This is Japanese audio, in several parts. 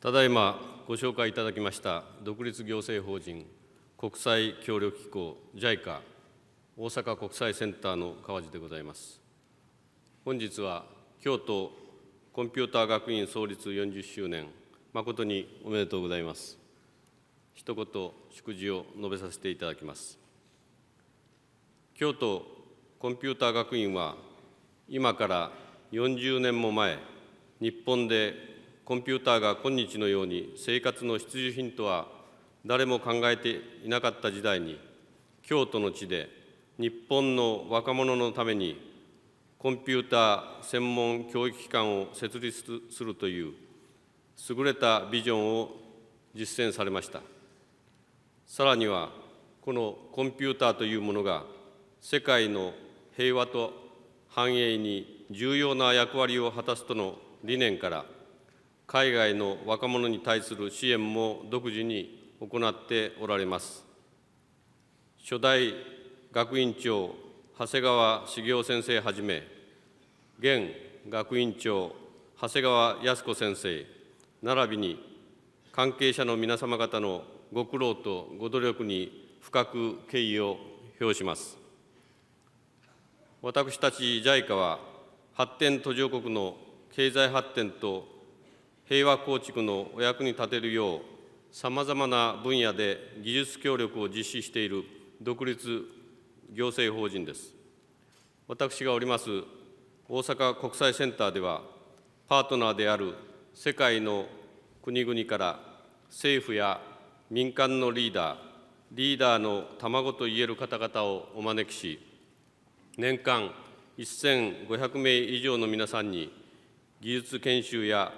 ただいまご紹介いただきました独立行政法人国際協力機構 JICA 大阪国際センターの川地でございます本日は京都コンピューター学院創立40周年誠におめでとうございます一言祝辞を述べさせていただきます京都コンピューター学院は今から40年も前日本でコンピューターが今日のように生活の必需品とは誰も考えていなかった時代に京都の地で日本の若者のためにコンピューター専門教育機関を設立するという優れたビジョンを実践されましたさらにはこのコンピューターというものが世界の平和と繁栄に重要な役割を果たすとの理念から海外の若者に対する支援も独自に行っておられます初代学院長長谷川茂雄先生はじめ現学院長長谷川靖子先生並びに関係者の皆様方のご苦労とご努力に深く敬意を表します私たち JICA は発展途上国の経済発展と平和構築のお役に立てるようさまざまな分野で技術協力を実施している独立行政法人です私がおります大阪国際センターではパートナーである世界の国々から政府や民間のリーダーリーダーの卵といえる方々をお招きし年間1500名以上の皆さんに技術研修や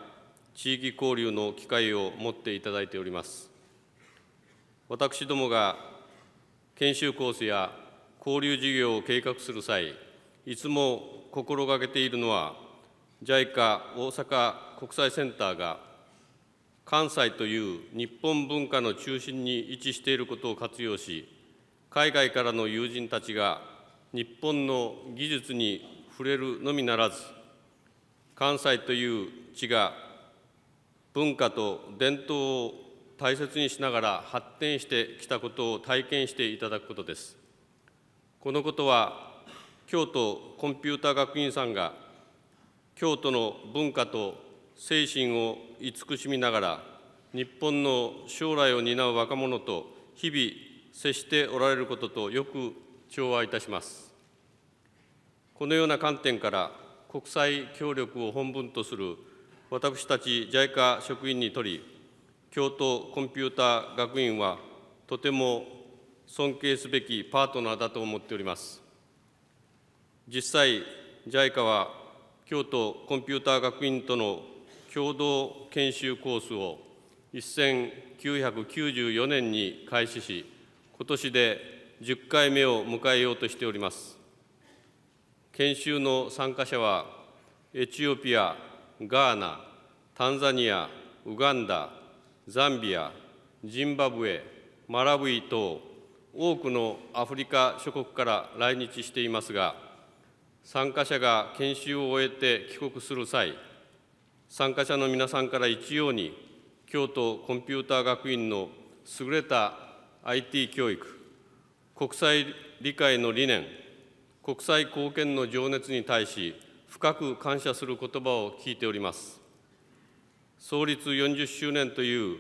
地域交流の機会を持っていただいております私どもが研修コースや交流事業を計画する際いつも心がけているのは JICA 大阪国際センターが関西という日本文化の中心に位置していることを活用し海外からの友人たちが日本の技術に触れるのみならず関西という地が文化と伝統を大切にしながら発展してきたことを体験していただくことですこのことは京都コンピューター学院さんが京都の文化と精神を慈しみながら日本の将来を担う若者と日々接しておられることとよく調和いたしますこのような観点から国際協力を本文とする私たち JICA 職員にとり、京都コンピューター学院はとても尊敬すべきパートナーだと思っております。実際、JICA は京都コンピューター学院との共同研修コースを1994年に開始し、今年で10回目を迎えようとしております。研修の参加者はエチオピア、ガーナ、タンザニア、ウガンダ、ザンビア、ジンバブエ、マラウイ等、多くのアフリカ諸国から来日していますが、参加者が研修を終えて帰国する際、参加者の皆さんから一様に、京都コンピューター学院の優れた IT 教育、国際理解の理念、国際貢献の情熱に対し、深く感謝する言葉を聞いております創立40周年という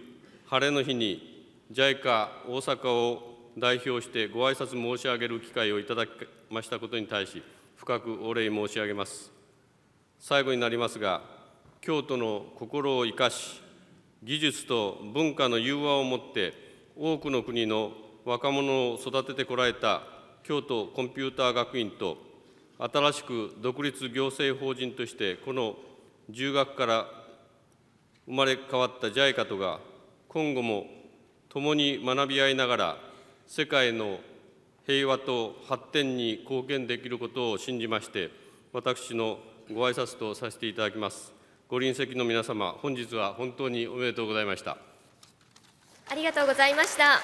晴れの日に JICA 大阪を代表してご挨拶申し上げる機会をいただきましたことに対し深くお礼申し上げます最後になりますが京都の心を生かし技術と文化の融和をもって多くの国の若者を育ててこられた京都コンピューター学院と新しく独立行政法人としてこの10学から生まれ変わった JICA とが今後も共に学び合いながら世界の平和と発展に貢献できることを信じまして私のご挨拶とさせていただきますご臨席の皆様本日は本当におめでとうございましたありがとうございました